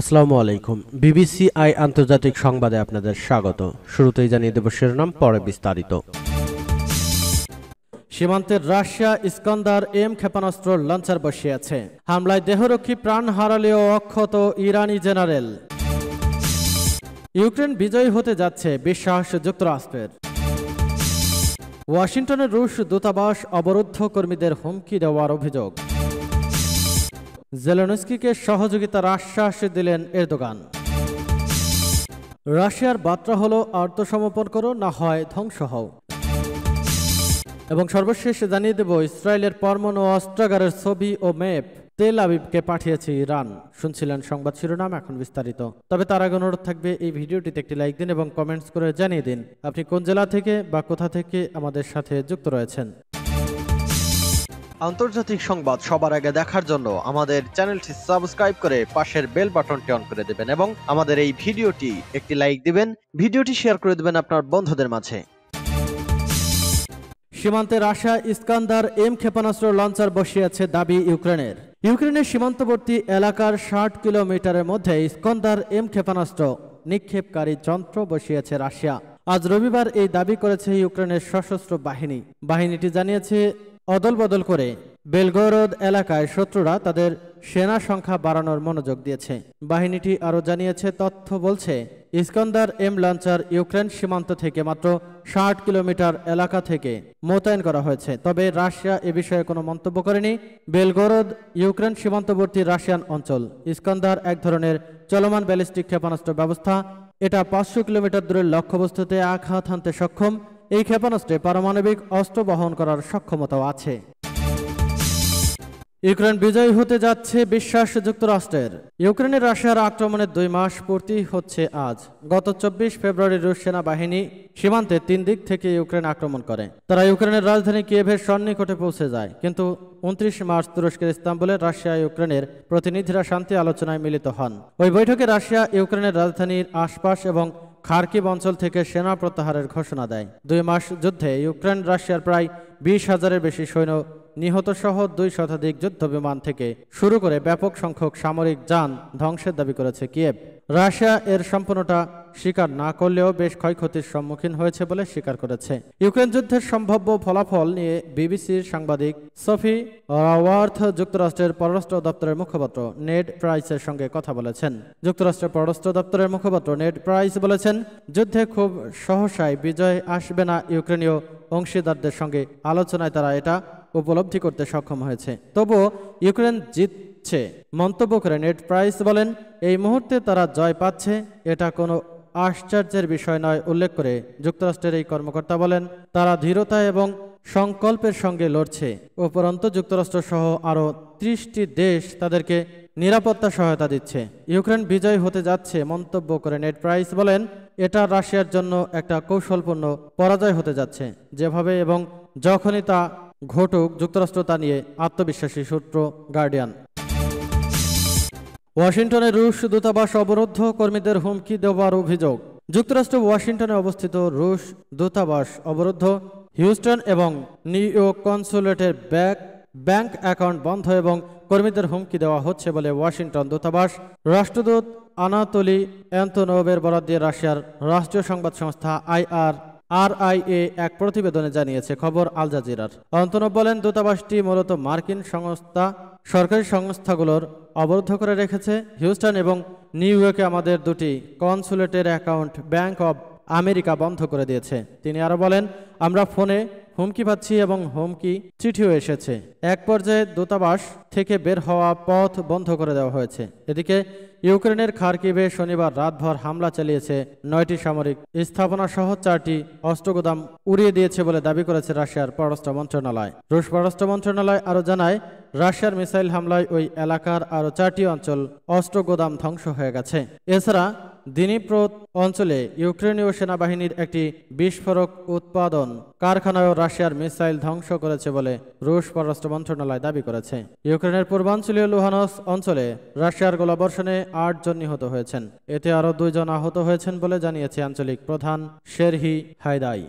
আসসালামু আলাইকুম BBC I আন্তর্জাতিক সংবাদে আপনাদের স্বাগত শুরুতেই জানিয়ে দেব শিরোনাম পরে বিস্তারিত সীমান্তের রাশিয়া ইস্কান্দার এম ক্ষেপণাস্ত্র লঞ্চার বসিয়েছে হামলায় দেহরক্ষী প্রাণ হারালেও অক্ষত ইরানি জেনারেল ইউক্রেন বিজয়ী হতে যাচ্ছে বিশ্বাস যুক্তরাষ্ট্রের ওয়াশিংটনের রুশ দূতাবাস অবরুদ্ধ কর্মীদের হুমকি দেওয়ার অভিযোগ জেলেনস্কিকে সহযোগিতার আশ্বাস দিলেন এরদোগান রাশিয়ার বার্তা হলো আত্মসমর্পণ করো না হয় ধ্বংস হও এবং সর্বশেষ জানিয়ে দেব ইসরায়েলের পরমাণু অস্ত্রাগারের ছবি ও ম্যাপ তেল আবিবকে পাঠিয়েছে ইরান শুনছিলেন সংবাদ শিরোনাম এখন বিস্তারিত তবে তার আগে অনুরোধ থাকবে এই ভিডিওটিতে একটি লাইক দিন এবং কমেন্টস করে জানিয়ে দিন আপনি কোন জেলা থেকে বা কোথা থেকে আমাদের সাথে যুক্ত রয়েছেন আন্তর্জাতিক সংবাদ সবার আগে দেখার জন্য আমাদের চ্যানেলটি সাবস্ক্রাইব করে পাশের বেল বাটনটি অন করে দেবেন এবং আমাদের এই ভিডিওটি একটি লাইক দিবেন ভিডিওটি শেয়ার করে দেবেন আপনার বন্ধুদের মাঝে সীমান্তে রাশিয়া ইস্কান্দার এম ক্ষেপণাস্ত্র লঞ্চার বসিয়েছে দাবি ইউক্রেনের ইউক্রেনের সীমান্তবর্তী এলাকার ষাট কিলোমিটারের মধ্যে ইস্কন্দার এম ক্ষেপণাস্ত্র নিক্ষেপকারী যন্ত্র বসিয়েছে রাশিয়া আজ রবিবার এই দাবি করেছে ইউক্রেনের সশস্ত্র বাহিনী বাহিনীটি জানিয়েছে অদল বদল করে বেলগরদ এলাকায় শত্রুরা তাদের সেনা সংখ্যা বাড়ানোর মনোযোগ দিয়েছে বাহিনীটি আরও জানিয়েছে তথ্য বলছে ইস্কন্দার এম লঞ্চার ইউক্রেন সীমান্ত থেকে মাত্র ষাট কিলোমিটার এলাকা থেকে মোতায়েন করা হয়েছে তবে রাশিয়া এ বিষয়ে কোনো মন্তব্য করেনি বেলগরদ ইউক্রেন সীমান্তবর্তী রাশিয়ান অঞ্চল ইস্কন্দার এক ধরনের চলমান ব্যালিস্টিক ক্ষেপণাস্ত্র ব্যবস্থা এটা পাঁচশো কিলোমিটার দূরের লক্ষ্যবস্তুতে আঘাত হানতে সক্ষম এই ক্ষেপণাস্ত্রে পারমাণবিক অস্ত্র বহন করার সক্ষমতাও আছে ইউক্রেন বিজয়ী হতে যাচ্ছে বিশ্বাস যুক্তরাষ্ট্রের ইউক্রেনের রাশিয়ার আক্রমণের দুই মাস পূর্তি হচ্ছে আজ গত চব্বিশ ফেব্রুয়ারি রুশ সেনাবাহিনী সীমান্তে তিন দিক থেকে ইউক্রেন আক্রমণ করে তারা ইউক্রেনের রাজধানী কিয়েভের সন্নিকটে পৌঁছে যায় কিন্তু উনত্রিশ মার্চ তুরস্কের ইস্তাম্বুলে রাশিয়া ইউক্রেনের প্রতিনিধিরা শান্তি আলোচনায় মিলিত হন ওই বৈঠকে রাশিয়া ইউক্রেনের রাজধানীর আশপাশ এবং খার্কিব অঞ্চল থেকে সেনা প্রত্যাহারের ঘোষণা দেয় দুই মাস যুদ্ধে ইউক্রেন রাশিয়ার প্রায় বিশ হাজারের বেশি সৈন্য নিহত সহ দুই শতাধিক যুদ্ধ বিমান থেকে শুরু করে ব্যাপক সংখ্যক সামরিক যান ধ্বংসের দাবি করেছে কিয়েভ রাশিয়া এর সম্পূর্ণটা স্বীকার না করলেও বেশ ক্ষয়ক্ষতির সম্মুখীন হয়েছে বলে স্বীকার করেছে ইউক্রেন যুদ্ধের সম্ভাব্য ফলাফল নিয়ে বিবিসির সাংবাদিক সফি রাওয়ার্থ যুক্তরাষ্ট্রের পররাষ্ট্র দপ্তরের মুখপাত্র নেড প্রাইসের সঙ্গে কথা বলেছেন যুক্তরাষ্ট্রের পররাষ্ট্র দপ্তরের মুখপাত্র নেড প্রাইস বলেছেন যুদ্ধে খুব সহসায় বিজয় আসবে না ইউক্রেনীয় অংশীদারদের সঙ্গে আলোচনায় তারা এটা উপলব্ধি করতে সক্ষম হয়েছে তবু ইউক্রেন জিতছে মন্তব্য করে নেট প্রাইস বলেন এই মুহূর্তে তারা জয় পাচ্ছে এটা কোনো আশ্চর্যের বিষয় নয় উল্লেখ করে যুক্তরাষ্ট্রের এই কর্মকর্তা বলেন তারা ধীরতা এবং সংকল্পের সঙ্গে লড়ছে উপরন্ত যুক্তরাষ্ট্র সহ আরও ত্রিশটি দেশ তাদেরকে নিরাপত্তা সহায়তা দিচ্ছে ইউক্রেন বিজয় হতে যাচ্ছে মন্তব্য করে নেট প্রাইস বলেন এটা রাশিয়ার জন্য একটা কৌশলপূর্ণ পরাজয় হতে যাচ্ছে যেভাবে এবং যখনই তা ঘটুক যুক্তরাষ্ট্র তা নিয়ে আত্মবিশ্বাসী সূত্র গার্ডিয়ান ওয়াশিংটনে রুশ দূতাবাস অবরুদ্ধ কর্মীদের হুমকি দেওয়ার অভিযোগ যুক্তরাষ্ট্র ওয়াশিংটনে অবস্থিত রুশ দূতাবাস অবরুদ্ধ হিউস্টন এবং নিউ ইয়র্ক কনসুলেটের ব্যাক ব্যাংক অ্যাকাউন্ট বন্ধ এবং কর্মীদের হুমকি দেওয়া হচ্ছে বলে ওয়াশিংটন দূতাবাস রাষ্ট্রদূত আনাতলি অ্যান্থনোভের বরাদ দিয়ে রাশিয়ার রাষ্ট্রীয় সংবাদ সংস্থা আইআর আরআইএ এক প্রতিবেদনে জানিয়েছে খবর আল জাজিরার অন্তনব বলেন দূতাবাসটি মূলত মার্কিন সংস্থা সরকারি সংস্থাগুলোর অবরুদ্ধ করে রেখেছে হিউস্টন এবং নিউ ইয়র্কে আমাদের দুটি কনসুলেটের অ্যাকাউন্ট ব্যাংক অব আমেরিকা বন্ধ করে দিয়েছে তিনি আরও বলেন আমরা ফোনে হুমকি পাচ্ছি এবং হুমকি চিঠিও এসেছে এক পর্যায়ে দূতাবাস থেকে বের হওয়া পথ বন্ধ করে দেওয়া হয়েছে এদিকে ইউক্রেনের খার্কিভে শনিবার রাতভর হামলা চালিয়েছে নয়টি সামরিক স্থাপনা সহ চারটি অস্ত্রগোদাম উড়িয়ে দিয়েছে বলে দাবি করেছে রাশিয়ার পররাষ্ট্র মন্ত্রণালয় রুশ পররাষ্ট্র মন্ত্রণালয় আরও জানায় রাশিয়ার মিসাইল হামলায় ওই এলাকার আরও চারটি অঞ্চল অস্ত্রগোদাম ধ্বংস হয়ে গেছে এছাড়া দিনীপ্রত অঞ্চলে ইউক্রেনীয় সেনাবাহিনীর একটি বিস্ফোরক উৎপাদন কারখানায় রাশিয়ার মিসাইল ধ্বংস করেছে বলে রুশ পররাষ্ট্র মন্ত্রণালয় দাবি করেছে ইউক্রেনের পূর্বাঞ্চলীয় লুহানস অঞ্চলে রাশিয়ার গোলাবর্ষণে আটজন নিহত হয়েছেন এতে আরও দুইজন আহত হয়েছেন বলে জানিয়েছে আঞ্চলিক প্রধান শেরহি হায়দাই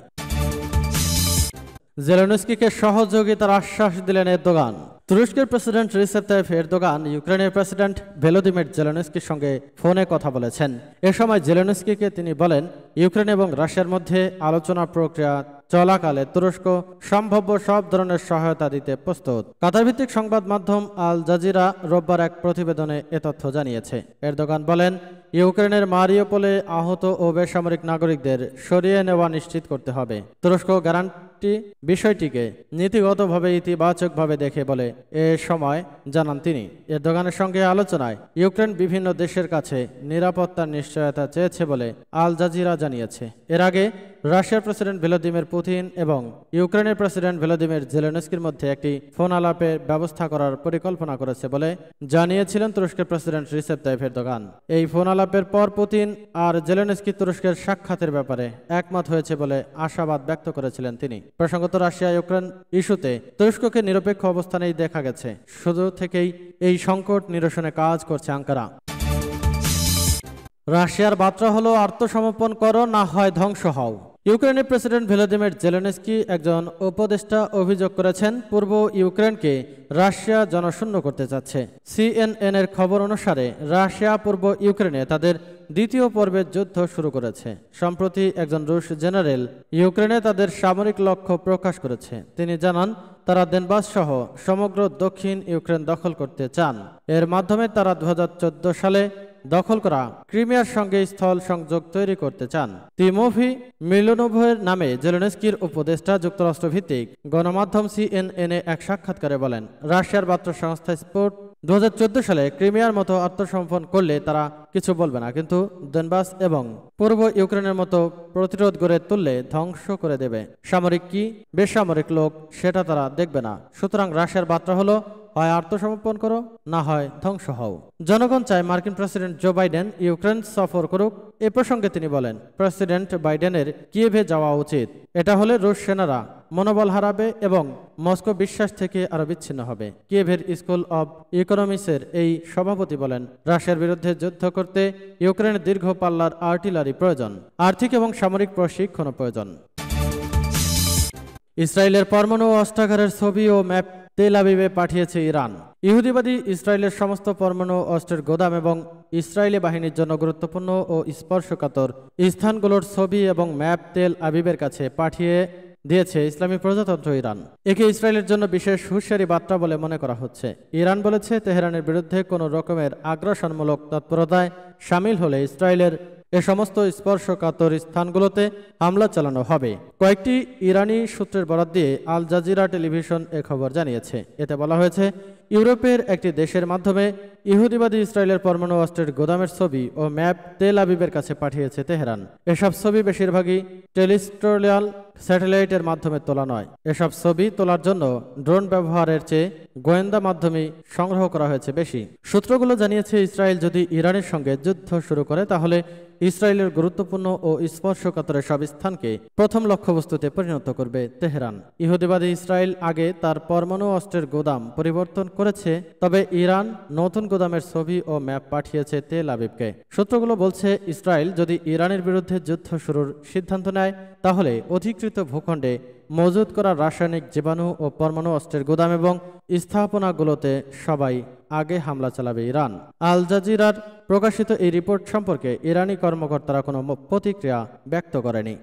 জেলেনস্কিকে সহযোগিতার আশ্বাস দিলেন এরদোগান তুরস্কের প্রেসিডেন্ট রিসেপ তাইফ এরদোগান ইউক্রেনের প্রেসিডেন্ট ভেলোদিমির জেলেনস্কির সঙ্গে ফোনে কথা বলেছেন এ সময় জেলেনস্কিকে তিনি বলেন ইউক্রেন এবং রাশিয়ার মধ্যে আলোচনা প্রক্রিয়া চলাকালে তুরস্ক সম্ভাব্য সব ধরনের সহায়তা দিতে প্রস্তুত কাতারভিত্তিক সংবাদ মাধ্যম আল জাজিরা রোববার এক প্রতিবেদনে এ তথ্য জানিয়েছে এরদোগান বলেন ইউক্রেনের মারিওপোলে আহত ও বেসামরিক নাগরিকদের সরিয়ে নেওয়া নিশ্চিত করতে হবে তুরস্ক গ্যারান্ট প্রত্যেকটি বিষয়টিকে নীতিগতভাবে ইতিবাচকভাবে দেখে বলে এ সময় জানান তিনি এর দোকানের সঙ্গে আলোচনায় ইউক্রেন বিভিন্ন দেশের কাছে নিরাপত্তার নিশ্চয়তা চেয়েছে বলে আল জাজিরা জানিয়েছে এর আগে রাশিয়ার প্রেসিডেন্ট ভ্লাদিমির পুতিন এবং ইউক্রেনের প্রেসিডেন্ট ভ্লাদিমির জেলেনস্কির মধ্যে একটি ফোন আলাপের ব্যবস্থা করার পরিকল্পনা করেছে বলে জানিয়েছিলেন তুরস্কের প্রেসিডেন্ট রিসেপ তাইফের দোকান এই ফোন আলাপের পর পুতিন আর জেলেনস্কি তুরস্কের সাক্ষাতের ব্যাপারে একমত হয়েছে বলে আশাবাদ ব্যক্ত করেছিলেন তিনি প্রসঙ্গত রাশিয়া ইউক্রেন ইস্যুতে তুরস্ককে নিরপেক্ষ অবস্থানেই দেখা গেছে শুধু থেকেই এই সংকট নিরসনে কাজ করছে আঙ্কারা রাশিয়ার বার্তা হলো আত্মসমর্পণ করো না হয় ধ্বংস হও ইউক্রেনের প্রেসিডেন্ট ভ্লাদিমির জেলেনস্কি একজন উপদেষ্টা অভিযোগ করেছেন পূর্ব ইউক্রেনকে রাশিয়া জনশূন্য করতে চাচ্ছে সিএনএন এর খবর অনুসারে রাশিয়া পূর্ব ইউক্রেনে তাদের দ্বিতীয় পর্বের যুদ্ধ শুরু করেছে সম্প্রতি একজন রুশ জেনারেল ইউক্রেনে তাদের সামরিক লক্ষ্য প্রকাশ করেছে তিনি জানান তারা দেনবাস সহ সমগ্র দক্ষিণ ইউক্রেন দখল করতে চান এর মাধ্যমে তারা দু সালে দখল করা ক্রিমিয়ার সঙ্গে স্থল সংযোগ তৈরি করতে চান তিমোভি মিলনোভয়ের নামে জেলেনস্কির উপদেষ্টা যুক্তরাষ্ট্রভিত্তিক গণমাধ্যম এ এক সাক্ষাৎকারে বলেন রাশিয়ার বার্তা সংস্থা স্পোর্ট দু সালে ক্রিমিয়ার মতো আত্মসম্পন্ন করলে তারা কিছু বলবে না কিন্তু দেনবাস এবং পূর্ব ইউক্রেনের মতো প্রতিরোধ গড়ে তুললে ধ্বংস করে দেবে সামরিক কি বেসামরিক লোক সেটা তারা দেখবে না সুতরাং রাশিয়ার বার্তা হলো হয় আত্মসমর্পণ করো না হয় ধ্বংস হও জনগণ চায় মার্কিন প্রেসিডেন্ট জো বাইডেন ইউক্রেন সফর করুক এ প্রসঙ্গে তিনি বলেন প্রেসিডেন্ট বাইডেনের কিয়েভে যাওয়া উচিত এটা হলে রুশ সেনারা মনোবল হারাবে এবং মস্কো বিশ্বাস থেকে আরও বিচ্ছিন্ন হবে কিয়েভের স্কুল অব ইকোনমিক্সের এই সভাপতি বলেন রাশিয়ার বিরুদ্ধে যুদ্ধ করতে ইউক্রেনের দীর্ঘ পাল্লার আর্টিলারি প্রয়োজন আর্থিক এবং সামরিক প্রশিক্ষণ প্রয়োজন ইসরায়েলের পরমাণু অস্ত্রাগারের ছবি ও ম্যাপ তেল আবিবে পাঠিয়েছে ইরান ইহুদিবাদী ইসরায়েলের সমস্ত পরমাণু অস্ত্রের গোদাম এবং ইসরায়েলি বাহিনীর জন্য গুরুত্বপূর্ণ ও স্পর্শকাতর স্থানগুলোর ছবি এবং ম্যাপ তেল আবিবের কাছে পাঠিয়ে দিয়েছে ইসলামী প্রজাতন্ত্র ইরান একে ইসরায়েলের জন্য বিশেষ হুঁশিয়ারি বার্তা বলে মনে করা হচ্ছে ইরান বলেছে তেহরানের বিরুদ্ধে কোনো রকমের আগ্রাসনমূলক তৎপরতায় সামিল হলে ইসরায়েলের এ সমস্ত স্পর্শকাতর স্থানগুলোতে হামলা চালানো হবে কয়েকটি ইরানি সূত্রের বরাদ দিয়ে আল জাজিরা টেলিভিশন এ খবর জানিয়েছে এতে বলা হয়েছে ইউরোপের একটি দেশের মাধ্যমে ইহুদিবাদী ইসরায়েলের পরমাণু অস্ত্রের গোদামের ছবি ও ম্যাপ তেল আবিবের কাছে পাঠিয়েছে তেহরান এসব ছবি বেশিরভাগই টেলিস্ট্রোলিয়াল স্যাটেলাইটের মাধ্যমে তোলা নয় এসব ছবি তোলার জন্য ড্রোন ব্যবহারের চেয়ে গোয়েন্দা মাধ্যমে সংগ্রহ করা হয়েছে বেশি সূত্রগুলো জানিয়েছে ইসরায়েল যদি ইরানের সঙ্গে যুদ্ধ শুরু করে তাহলে ইসরায়েলের গুরুত্বপূর্ণ ও স্পর্শকাতরের সব স্থানকে প্রথম লক্ষ্যবস্তুতে পরিণত করবে তেহরান ইহুদিবাদী ইসরায়েল আগে তার পরমাণু অস্ত্রের গোদাম পরিবর্তন করেছে তবে ইরান নতুন গোদামের ছবি ও ম্যাপ পাঠিয়েছে তেল আবিবকে সূত্রগুলো বলছে ইসরায়েল যদি ইরানের বিরুদ্ধে যুদ্ধ শুরুর সিদ্ধান্ত নেয় তাহলে অধিকৃত ভূখণ্ডে মজুদ করা রাসায়নিক জীবাণু ও পরমাণু অস্ত্রের গুদাম এবং স্থাপনাগুলোতে সবাই আগে হামলা চালাবে ইরান আল জাজিরার প্রকাশিত এই রিপোর্ট সম্পর্কে ইরানি কর্মকর্তারা কোনো প্রতিক্রিয়া ব্যক্ত করেনি